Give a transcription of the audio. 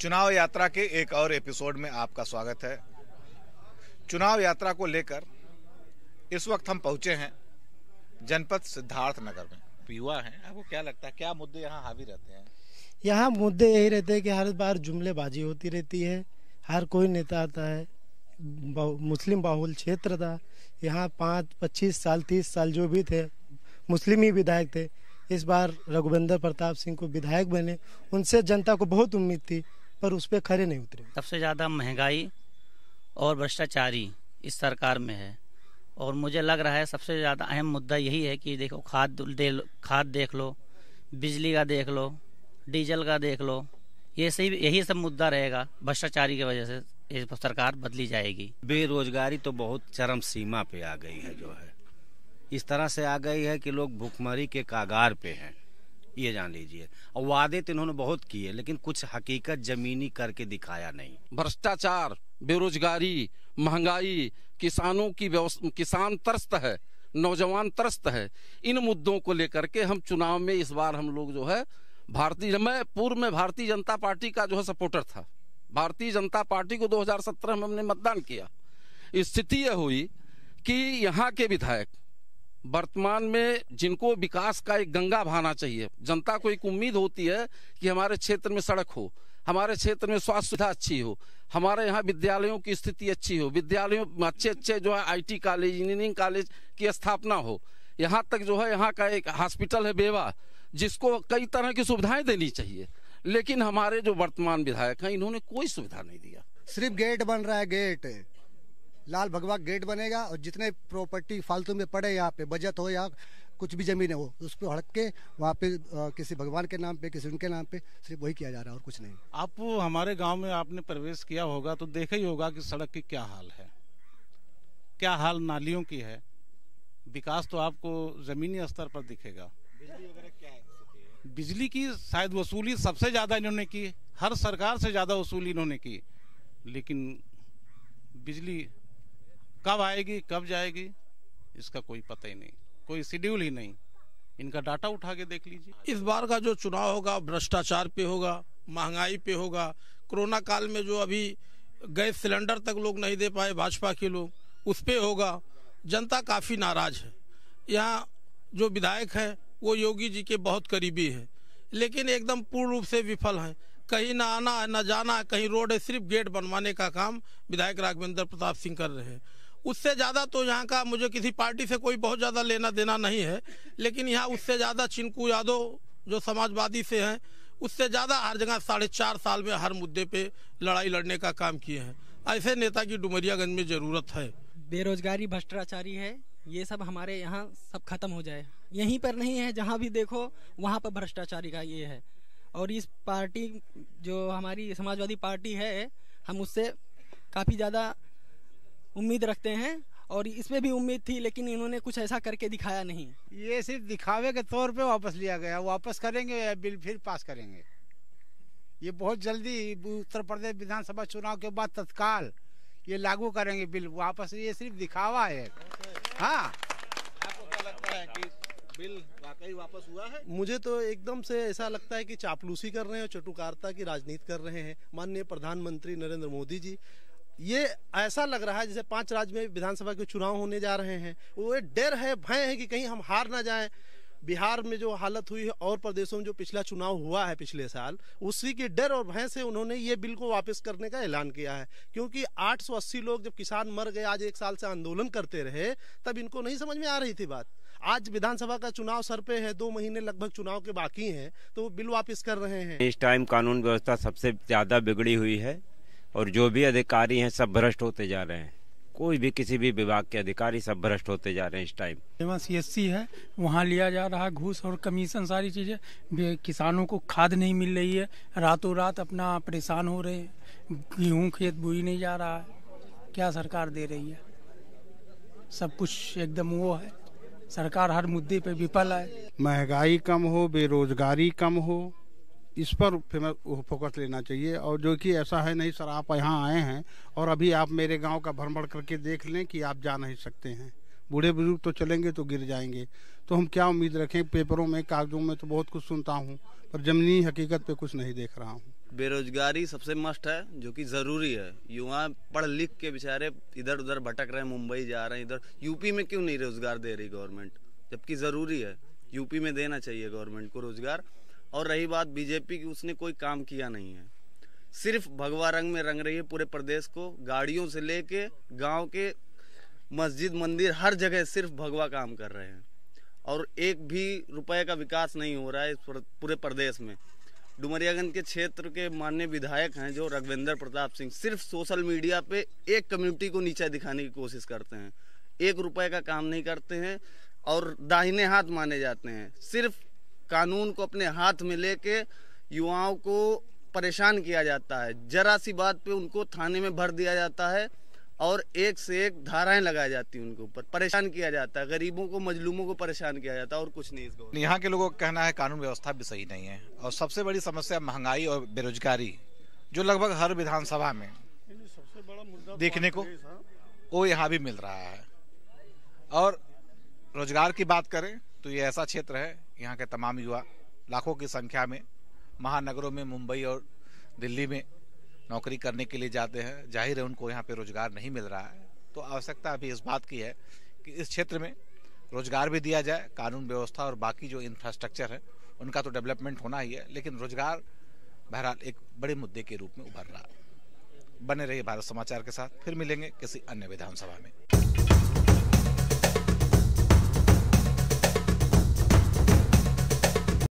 चुनाव यात्रा के एक और एपिसोड में आपका स्वागत है चुनाव यात्रा को लेकर इस वक्त हम पहुंचे हैं जनपद सिद्धार्थ नगर में युवा हैं आपको क्या लगता है क्या मुद्दे यहाँ हावी रहते हैं यहाँ मुद्दे यही रहते हैं कि हर बार जुमलेबाजी होती रहती है हर कोई नेता आता है मुस्लिम बाहुल क्षेत्र था यहाँ पाँच पच्चीस साल तीस साल जो भी थे मुस्लिम ही विधायक थे इस बार रघुवेंद्र प्रताप सिंह को विधायक बने उनसे जनता को बहुत उम्मीद थी पर उस पर खड़े नहीं उतरे सबसे ज़्यादा महंगाई और भ्रष्टाचारी इस सरकार में है और मुझे लग रहा है सबसे ज़्यादा अहम मुद्दा यही है कि देखो खाद दे खाद देख लो बिजली का देख लो डीजल का देख लो ये सही यही सब मुद्दा रहेगा भ्रष्टाचारी की वजह से ये सरकार बदली जाएगी बेरोजगारी तो बहुत चरम सीमा पे आ गई है जो है इस तरह से आ गई है कि लोग भुखमरी के कागार पे हैं ये जान लीजिए और वादे तो इन्होंने बहुत किए लेकिन कुछ हकीकत जमीनी करके दिखाया नहीं भ्रष्टाचार बेरोजगारी महंगाई किसानों की किसान त्रस्त है नौजवान त्रस्त है इन मुद्दों को लेकर के हम चुनाव में इस बार हम लोग जो है भारतीय मैं पूर्व में भारतीय जनता पार्टी का जो है सपोर्टर था भारतीय जनता पार्टी को 2017 में हमने मतदान किया स्थिति यह हुई कि यहाँ के विधायक वर्तमान में जिनको विकास का एक गंगा बहाना चाहिए जनता को एक उम्मीद होती है कि हमारे क्षेत्र में सड़क हो हमारे क्षेत्र में स्वास्थ्य सुविधा अच्छी हो हमारे यहाँ विद्यालयों की स्थिति अच्छी हो विद्यालयों में अच्छे अच्छे जो है आई कॉलेज इंजीनियरिंग कॉलेज की स्थापना हो यहाँ तक जो है यहाँ का एक हॉस्पिटल है बेवा जिसको कई तरह की सुविधाएं देनी चाहिए लेकिन हमारे जो वर्तमान विधायक हैं इन्होंने कोई सुविधा नहीं दिया सिर्फ गेट बन रहा है गेट लाल भगवा गेट बनेगा और जितने प्रॉपर्टी फालतू में पड़े यहाँ पे बजट हो या कुछ भी ज़मीन हो उस पर हड़क के वहाँ पे आ, किसी भगवान के नाम पे किसी उनके नाम पे सिर्फ वही किया जा रहा है और कुछ नहीं आप हमारे गांव में आपने प्रवेश किया होगा तो देखा ही होगा कि सड़क की क्या हाल है क्या हाल नालियों की है विकास तो आपको ज़मीनी स्तर पर दिखेगा बिजली की शायद वसूली सबसे ज़्यादा इन्होंने की हर सरकार से ज़्यादा वसूली इन्होंने की लेकिन बिजली कब आएगी कब जाएगी इसका कोई पता ही नहीं कोई शेड्यूल ही नहीं इनका डाटा उठा के देख लीजिए इस बार का जो चुनाव होगा भ्रष्टाचार पे होगा महंगाई पे होगा कोरोना काल में जो अभी गैस सिलेंडर तक लोग नहीं दे पाए भाजपा के लोग उस पर होगा जनता काफ़ी नाराज है यहाँ जो विधायक है वो योगी जी के बहुत करीबी है लेकिन एकदम पूर्ण रूप से विफल हैं कहीं ना आना ना जाना कहीं रोड है सिर्फ गेट बनवाने का काम विधायक राघवेंद्र प्रताप सिंह कर रहे हैं उससे ज़्यादा तो यहाँ का मुझे किसी पार्टी से कोई बहुत ज़्यादा लेना देना नहीं है लेकिन यहाँ उससे ज़्यादा चिंकू यादव जो समाजवादी से हैं उससे ज़्यादा हर जगह साढ़े चार साल में हर मुद्दे पे लड़ाई लड़ने का काम किए हैं ऐसे नेता की डुमरियागंज में ज़रूरत है बेरोजगारी भ्रष्टाचारी है ये सब हमारे यहाँ सब खत्म हो जाए यहीं पर नहीं है जहाँ भी देखो वहाँ पर भ्रष्टाचारी का ये है और इस पार्टी जो हमारी समाजवादी पार्टी है हम उससे काफ़ी ज़्यादा उम्मीद रखते हैं और इसमें भी उम्मीद थी लेकिन इन्होंने कुछ ऐसा करके दिखाया नहीं ये सिर्फ दिखावे के तौर पे वापस लिया गया वापस करेंगे बिल फिर पास करेंगे ये बहुत जल्दी उत्तर प्रदेश विधानसभा चुनाव के बाद तत्काल ये लागू करेंगे बिल वापस ये सिर्फ दिखावा है हाँ बिल वाकई वापस हुआ है मुझे तो एकदम से ऐसा लगता है कि चापलूसी कर रहे हैं चटुकारता की राजनीति कर रहे हैं माननीय प्रधानमंत्री नरेंद्र मोदी जी ये ऐसा लग रहा है जैसे पांच राज्य में विधानसभा के चुनाव होने जा रहे हैं वो ये डर है भय है कि कहीं हम हार ना जाएं बिहार में जो हालत हुई है और प्रदेशों में जो पिछला चुनाव हुआ है पिछले साल उसी के डर और भय से उन्होंने ये बिल को वापस करने का ऐलान किया है क्योंकि 880 लोग जब किसान मर गए आज एक साल से आंदोलन करते रहे तब इनको नहीं समझ में आ रही थी बात आज विधानसभा का चुनाव सर पे है दो महीने लगभग चुनाव के बाकी हैं तो वो बिल वापस कर रहे हैं इस टाइम कानून व्यवस्था सबसे ज्यादा बिगड़ी हुई है और जो भी अधिकारी हैं सब भ्रष्ट होते जा रहे हैं कोई भी किसी भी विभाग के अधिकारी सब भ्रष्ट होते जा रहे हैं इस टाइम वहाँ सी है वहाँ लिया जा रहा है घूस और कमीशन सारी चीज़ें किसानों को खाद नहीं मिल रही है रातों रात अपना परेशान हो रहे हैं गेहूँ खेत बोई नहीं जा रहा है क्या सरकार दे रही है सब कुछ एकदम वो है सरकार हर मुद्दे पे विफल है महंगाई कम हो बेरोजगारी कम हो इस पर फोकस लेना चाहिए और जो कि ऐसा है नहीं सर आप यहाँ आए हैं और अभी आप मेरे गांव का भ्रमण करके देख लें कि आप जा नहीं सकते हैं बूढ़े बुजुर्ग तो चलेंगे तो गिर जाएंगे तो हम क्या उम्मीद रखें पेपरों में कागजों में तो बहुत कुछ सुनता हूँ पर जमीनी हकीकत पे कुछ नहीं देख रहा हूँ बेरोजगारी सबसे मस्ट है जो कि ज़रूरी है युवा पढ़ लिख के बेचारे इधर उधर भटक रहे हैं मुंबई जा रहे हैं इधर यूपी में क्यों नहीं रोजगार दे रही गवर्नमेंट जबकि ज़रूरी है यूपी में देना चाहिए गवर्नमेंट को रोजगार और रही बात बीजेपी की उसने कोई काम किया नहीं है सिर्फ भगवा रंग में रंग रही है पूरे प्रदेश को गाड़ियों से लेके गांव के मस्जिद मंदिर हर जगह सिर्फ भगवा काम कर रहे हैं और एक भी रुपए का विकास नहीं हो रहा है पूरे प्रदेश में डुमरियागंज के क्षेत्र के माननीय विधायक हैं जो रघवेंद्र प्रताप सिंह सिर्फ सोशल मीडिया पे एक कम्युनिटी को नीचा दिखाने की कोशिश करते हैं एक रुपए का काम नहीं करते हैं और दाहिने हाथ माने जाते हैं सिर्फ कानून को अपने हाथ में लेके युवाओं को परेशान किया जाता है जरा सी बात पे उनको थाने में भर दिया जाता है और एक से एक धाराएं लगाई जाती हैं उनके ऊपर परेशान किया जाता है गरीबों को मजलूमों को परेशान किया जाता है और कुछ नहीं इसको यहाँ के लोगों का कहना है कानून व्यवस्था भी सही नहीं है और सबसे बड़ी समस्या महंगाई और बेरोजगारी जो लगभग हर विधानसभा में सबसे बड़ा मुद्दा देखने को वो यहाँ भी मिल रहा है और रोजगार की बात करें तो ये ऐसा क्षेत्र है यहाँ के तमाम युवा लाखों की संख्या में महानगरों में मुंबई और दिल्ली में नौकरी करने के लिए जाते हैं जाहिर है उनको यहाँ पे रोजगार नहीं मिल रहा है तो आवश्यकता अभी इस बात की है कि इस क्षेत्र में रोजगार भी दिया जाए कानून व्यवस्था और बाकी जो इंफ्रास्ट्रक्चर है उनका तो डेवलपमेंट होना ही है लेकिन रोजगार बहरहाल एक बड़े मुद्दे के रूप में उभर रहा है बने रहिए भारत समाचार के साथ फिर मिलेंगे किसी अन्य विधानसभा में